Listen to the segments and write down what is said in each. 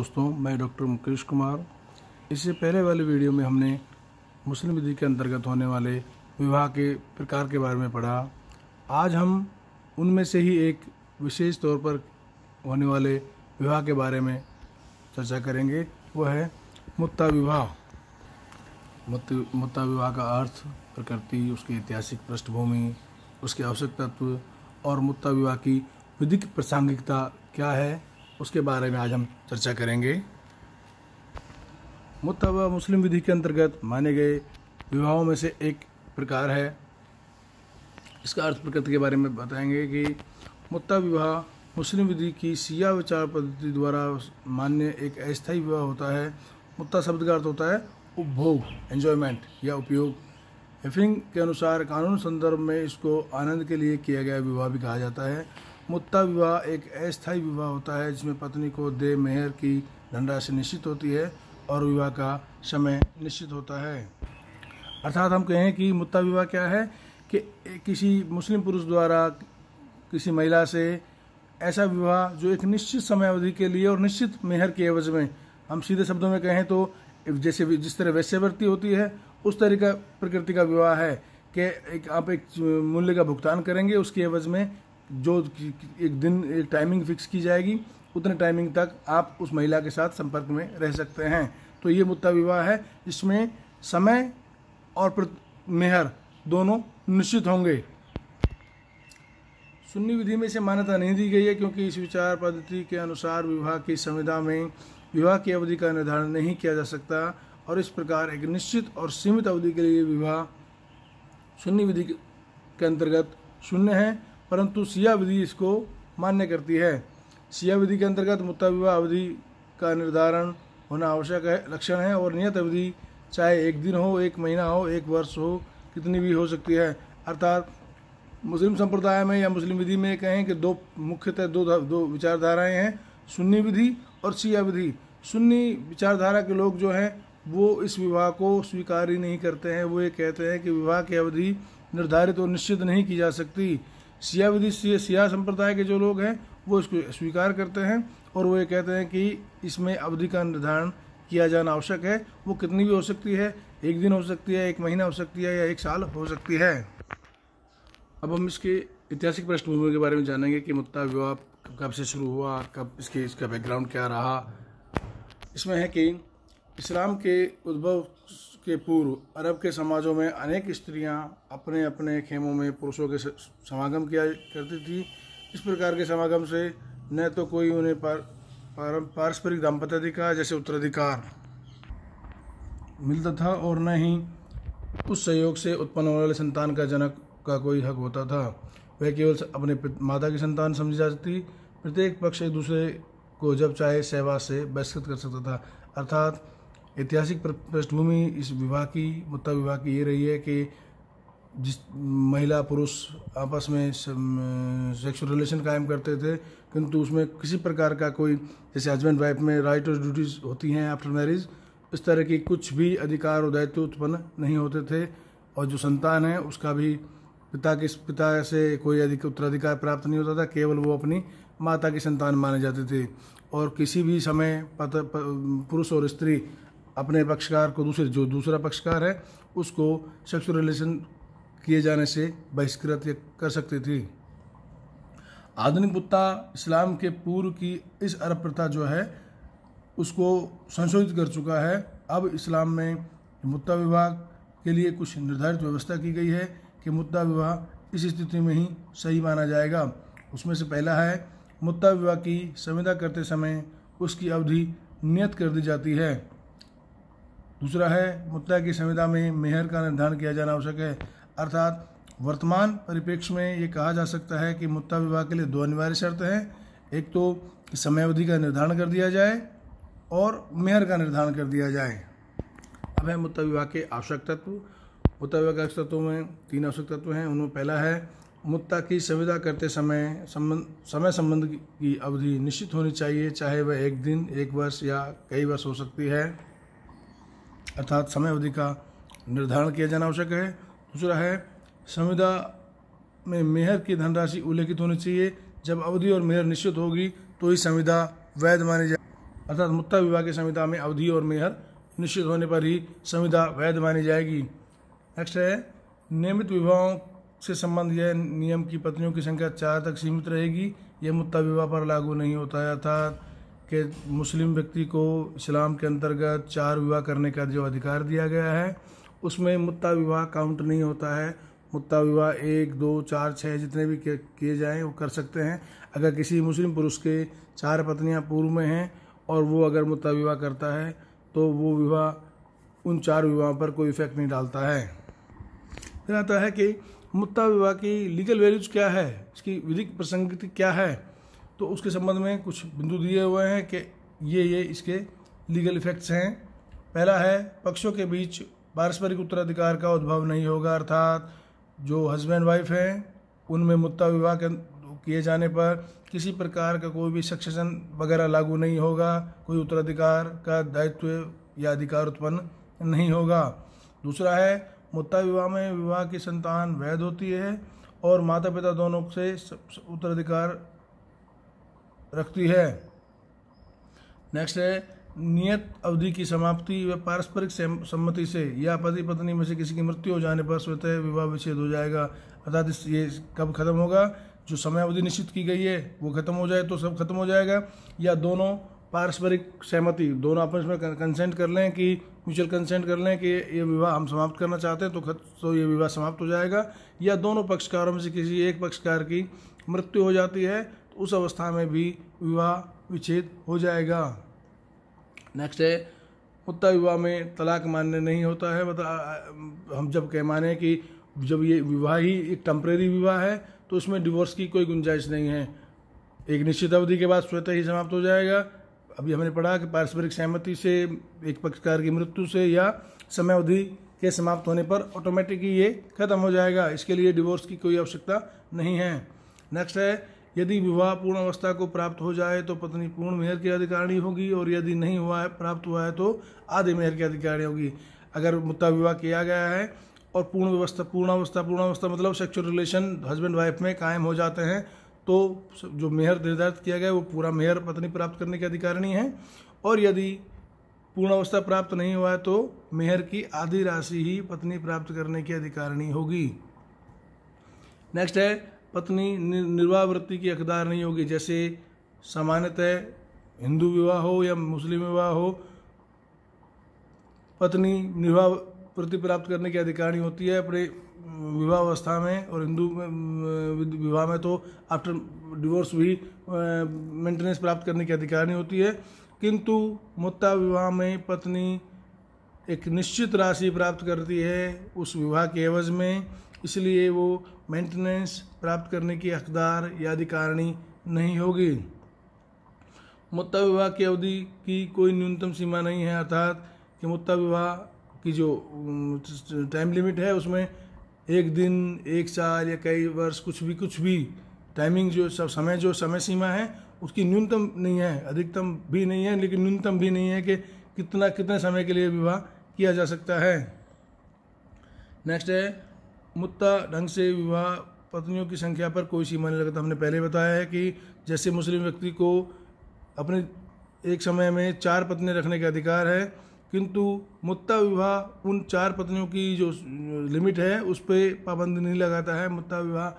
दोस्तों मैं डॉक्टर मुकेश कुमार इससे पहले वाले वीडियो में हमने मुस्लिम विधि के अंतर्गत होने वाले विवाह के प्रकार के बारे में पढ़ा आज हम उनमें से ही एक विशेष तौर पर होने वाले विवाह के बारे में चर्चा करेंगे वह है मुत्ता विवाह मुत्ता विवाह का अर्थ प्रकृति उसकी ऐतिहासिक पृष्ठभूमि उसके आवश्यक तत्व और मुत्ता विवाह की विधिक प्रासंगिकता क्या है उसके बारे में आज हम चर्चा करेंगे मुतबा मुस्लिम विधि के अंतर्गत माने गए विवाहों में से एक प्रकार है इसका अर्थ प्रकृति के बारे में बताएंगे कि मुत्ता विवाह मुस्लिम विधि की सिया विचार पद्धति द्वारा मान्य एक अस्थायी विवाह होता है मुत्ता शब्द का अर्थ होता है उपभोग एंजॉयमेंट या उपयोग हिफिंग के अनुसार कानून संदर्भ में इसको आनंद के लिए किया गया विवाह भी कहा जाता है मुत्ता विवाह एक अस्थायी विवाह होता है जिसमें पत्नी को दे मेहर की धनराशि निश्चित होती है और विवाह का समय निश्चित होता है अर्थात हम कहें कि मुत्ता विवाह क्या है कि किसी मुस्लिम पुरुष द्वारा किसी महिला से ऐसा विवाह जो एक निश्चित समय अवधि के लिए और निश्चित मेहर के एवज में हम सीधे शब्दों में कहें तो जैसे जिस तरह वैश्यवृत्ति होती है उस तरीका प्रकृति का विवाह है कि एक आप एक मूल्य का भुगतान करेंगे उसके एवज में जो एक दिन एक टाइमिंग फिक्स की जाएगी उतने टाइमिंग तक आप उस महिला के साथ संपर्क में रह सकते हैं तो ये मुद्दा विवाह है इसमें समय और मेहर दोनों निश्चित होंगे सुन्नी विधि में इसे मान्यता नहीं दी गई है क्योंकि इस विचार पद्धति के अनुसार विवाह की संविधा में विवाह की अवधि का निर्धारण नहीं किया जा सकता और इस प्रकार एक निश्चित और सीमित अवधि के लिए विवाह सुन्नी विधि के अंतर्गत शून्य है परंतु सिया विधि इसको मान्य करती है सिया विधि के अंतर्गत मुत्ता विवाह अवधि का निर्धारण होना आवश्यक है लक्षण है और नियत अवधि चाहे एक दिन हो एक महीना हो एक वर्ष हो कितनी भी हो सकती है अर्थात मुस्लिम संप्रदाय में या मुस्लिम विधि में कहें कि दो मुख्यतः दो दो विचारधाराएं हैं सुन्नी विधि और शिया विधि सुन्नी विचारधारा के लोग जो हैं वो इस विवाह को स्वीकार ही नहीं करते हैं वो ये कहते हैं कि विवाह की अवधि निर्धारित और निश्चित नहीं की जा सकती सिया विधि सिया संप्रदाय के जो लोग हैं वो इसको स्वीकार करते हैं और वो ये कहते हैं कि इसमें अवधि का निर्धारण किया जाना आवश्यक है वो कितनी भी हो सकती है एक दिन हो सकती है एक महीना हो सकती है या एक साल हो सकती है अब हम इसके ऐतिहासिक पृष्ठभूमि के बारे में जानेंगे कि मुत्ता विवाह कब से शुरू हुआ कब इसके इसका बैकग्राउंड क्या रहा इसमें है कि इस्लाम के उद्भव के पूर्व अरब के समाजों में अनेक स्त्रियां अपने अपने खेमों में पुरुषों के समागम किया करती थी इस प्रकार के समागम से न तो कोई उन्हें पार, पार पारस्परिक दाम्पत्य अधिकार जैसे उत्तराधिकार मिलता था और न ही उस सहयोग से उत्पन्न होने वाले संतान का जनक का कोई हक होता था वह केवल अपने माता की संतान समझी जाती प्रत्येक पक्ष एक दूसरे को जब चाहे सेवा से बहिष्कृत कर सकता था अर्थात ऐतिहासिक पृष्ठभूमि इस विवाह की मुत्ता विवाह की ये रही है कि जिस महिला पुरुष आपस में सेक्सुअल रिलेशन कायम करते थे किंतु उसमें किसी प्रकार का कोई जैसे हस्बैंड वाइफ में राइट और ड्यूटीज़ होती हैं आफ्टर मैरिज इस तरह की कुछ भी अधिकार और दायित्व उत्पन्न नहीं होते थे और जो संतान है उसका भी पिता के पिता से कोई अधिक उत्तराधिकार प्राप्त नहीं होता था केवल वो अपनी माता की संतान माने जाते थे और किसी भी समय पुरुष और स्त्री अपने पक्षकार को दूसरे जो दूसरा पक्षकार है उसको सेक्सुअल रिलेशन किए जाने से बहिष्कृत कर सकती थी आधुनिक बुत्ता इस्लाम के पूर्व की इस अरब प्रथा जो है उसको संशोधित कर चुका है अब इस्लाम में मुद्दा विवाह के लिए कुछ निर्धारित व्यवस्था की गई है कि मुद्दा विवाह इस स्थिति में ही सही माना जाएगा उसमें से पहला है मुद्दा विवाह की संविदा करते समय उसकी अवधि नियत कर दी जाती है दूसरा है मुद्दा की संविधा में मेहर का निर्धारण किया जाना आवश्यक है अर्थात वर्तमान परिप्रेक्ष्य में ये कहा जा सकता है कि मुद्दा विवाह के लिए दो अनिवार्य शर्त हैं एक तो समयावधि का निर्धारण कर दिया जाए और मेहर का निर्धारण कर दिया जाए अब है मुद्दा विवाह के आवश्यक तत्व मुद्दा विवाह के आवश्यक तत्वों में तीन आवश्यक तत्व हैं उनमें पहला है मुद्दा की संविदा करते समय संबंध समय संबंध की अवधि निश्चित होनी चाहिए चाहे वह एक दिन एक वर्ष या कई वर्ष हो सकती है अर्थात समय अवधि का निर्धारण किया जाना आवश्यक है दूसरा है संविदा में मेहर की धनराशि उल्लेखित होनी चाहिए जब अवधि और मेहर निश्चित होगी तो ही संविदा वैध मानी जाए अर्थात मुत्ता विवाह की संविदा में अवधि और मेहर निश्चित होने पर ही संविदा वैध मानी जाएगी नेक्स्ट है नियमित विवाहों से संबंध यह नियम की पत्नियों की संख्या चार तक सीमित रहेगी यह मुत्ता विवाह पर लागू नहीं होता है अर्थात कि मुस्लिम व्यक्ति को इस्लाम के अंतर्गत चार विवाह करने का जो अधिकार दिया गया है उसमें मुत्ता विवाह काउंट नहीं होता है मुत्ता विवाह एक दो चार छः जितने भी किए जाएँ वो कर सकते हैं अगर किसी मुस्लिम पुरुष के चार पत्नियाँ पूर्व में हैं और वो अगर मुत्ता विवाह करता है तो वो विवाह उन चार विवाह पर कोई इफेक्ट नहीं डालता है फिर आता है कि मुत्ता विवाह की लीगल वैल्यूज क्या है इसकी विधिक प्रसंगति क्या है तो उसके संबंध में कुछ बिंदु दिए हुए हैं कि ये ये इसके लीगल इफ़ेक्ट्स हैं पहला है पक्षों के बीच पारस्परिक उत्तराधिकार का उद्भव नहीं होगा अर्थात जो हस्बैंड वाइफ हैं उनमें मुद्दा विवाह किए जाने पर किसी प्रकार का कोई भी सक्सेशन वगैरह लागू नहीं होगा कोई उत्तराधिकार का दायित्व या अधिकार उत्पन्न नहीं होगा दूसरा है मुद्दा विवाह में विवाह की संतान वैध होती है और माता पिता दोनों से उत्तराधिकार रखती है नेक्स्ट है नियत अवधि की समाप्ति व पारस्परिक सम्मति से या पति पत्नी में से किसी की मृत्यु हो जाने पर स्वतः विवाह विच्छेद हो जाएगा अर्थात ये कब खत्म होगा जो समय अवधि निश्चित की गई है वो खत्म हो जाए तो सब खत्म हो जाएगा या दोनों पारस्परिक सहमति दोनों आपस में कंसेंट कर लें कि म्यूचुअल कंसेंट कर लें कि ये विवाह हम समाप्त करना चाहते हैं तो खत तो ये विवाह समाप्त हो जाएगा या दोनों पक्षकारों में से किसी एक पक्षकार की मृत्यु हो जाती है तो उस अवस्था में भी विवाह विच्छेद हो जाएगा नेक्स्ट है मुद्दा विवाह में तलाक मान्य नहीं होता है बता मतलब, हम जब कह माने कि जब ये विवाह ही एक टम्प्रेरी विवाह है तो उसमें डिवोर्स की कोई गुंजाइश नहीं है एक निश्चित अवधि के बाद स्वतः ही समाप्त हो जाएगा अभी हमने पढ़ा कि पारस्परिक सहमति से एक पक्षकार की मृत्यु से या समय अवधि के समाप्त होने पर ऑटोमेटिकली ये खत्म हो जाएगा इसके लिए डिवोर्स की कोई आवश्यकता नहीं है नेक्स्ट है यदि विवाह पूर्ण अवस्था को प्राप्त हो जाए तो पत्नी पूर्ण मेहर की अधिकारिणी होगी और यदि नहीं हुआ है प्राप्त हुआ है तो आधे मेहर की अधिकारिणी होगी अगर मुद्दा विवाह किया गया है और पूर्ण व्यवस्था पूर्ण अवस्था पूर्ण अवस्था मतलब सेक्चुअल रिलेशन हस्बैंड वाइफ में कायम हो जाते हैं तो जो मेहर निर्धारित किया गया वो पूरा मेहर पत्नी प्राप्त करने की अधिकारिणी है और यदि पूर्ण अवस्था प्राप्त नहीं हुआ है तो मेहर की आधी राशि ही पत्नी प्राप्त करने की अधिकारिणी होगी नेक्स्ट है पत्नी निर्वाह वृत्ति की हकदार नहीं होगी जैसे सामान्यतः हिंदू विवाह हो या मुस्लिम विवाह हो पत्नी निर्वाह वृत्ति प्राप्त करने की अधिकारी होती है अपने विवाह अवस्था में और हिंदू विवाह में तो आफ्टर डिवोर्स भी मेंटेनेंस प्राप्त करने की अधिकारी होती है किंतु मुत्ता विवाह में पत्नी एक निश्चित राशि प्राप्त करती है उस विवाह के एवज में इसलिए वो मेंटेनेंस प्राप्त करने की हकदार या अधिकारिणी नहीं होगी मुत्ता विवाह की अवधि की कोई न्यूनतम सीमा नहीं है अर्थात कि मुद्दा विवाह की जो टाइम लिमिट है उसमें एक दिन एक साल या कई वर्ष कुछ भी कुछ भी टाइमिंग जो सब समय जो समय सीमा है उसकी न्यूनतम नहीं है अधिकतम भी नहीं है लेकिन न्यूनतम भी नहीं है कि कितना कितने समय के लिए विवाह किया जा सकता है नेक्स्ट है मुत्ता ढंग से विवाह पत्नियों की संख्या पर कोई सीमा नहीं लगता हमने पहले बताया है कि जैसे मुस्लिम व्यक्ति को अपने एक समय में चार पत्नी रखने का अधिकार है किंतु मुत्ता विवाह उन चार पत्नियों की जो लिमिट है उस पर पाबंदी नहीं लगाता है मुत्ता विवाह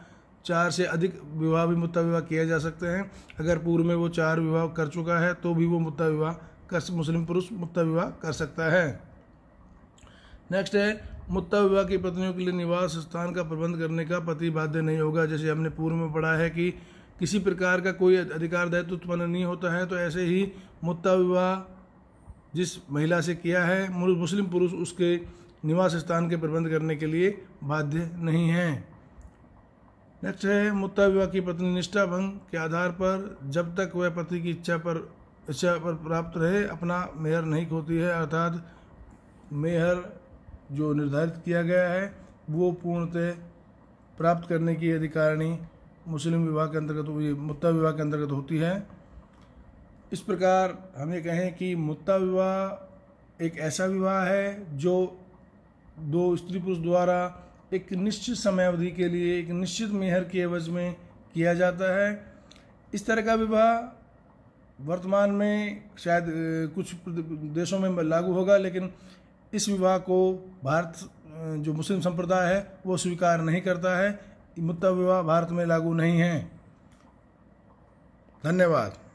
चार से अधिक विवाह भी मुत्ता विवाह किया जा सकते हैं अगर पूर्व में वो चार विवाह कर चुका है तो भी वो मुत्ता विवाह कर मुस्लिम पुरुष मुत्ता विवाह कर सकता है नेक्स्ट है मुत्ता विवाह की पत्नियों के लिए निवास स्थान का प्रबंध करने का पति बाध्य नहीं होगा जैसे हमने पूर्व में पढ़ा है कि किसी प्रकार का कोई अधिकार दायित्व उत्पन्न नहीं होता है तो ऐसे ही मुत्ता विवाह जिस महिला से किया है मुस्लिम पुरुष उसके निवास स्थान के प्रबंध करने के लिए बाध्य नहीं है नेक्स्ट है मुत्ता विवाह की पत्नी निष्ठा भंग के आधार पर जब तक वह पति की इच्छा पर इच्छा पर प्राप्त रहे अपना मेहर नहीं खोती है अर्थात मेहर जो निर्धारित किया गया है वो पूर्णतः प्राप्त करने की अधिकारिणी मुस्लिम विभाग के अंतर्गत मुत्ता विवाह के अंतर्गत होती है इस प्रकार हम ये कहें कि मुत्ता विवाह एक ऐसा विवाह है जो दो स्त्री पुरुष द्वारा एक निश्चित समय अवधि के लिए एक निश्चित मेहर के एवज में किया जाता है इस तरह का विवाह वर्तमान में शायद कुछ देशों में लागू होगा लेकिन इस विवाह को भारत जो मुस्लिम संप्रदाय है वो स्वीकार नहीं करता है मुद्दा विवाह भारत में लागू नहीं है धन्यवाद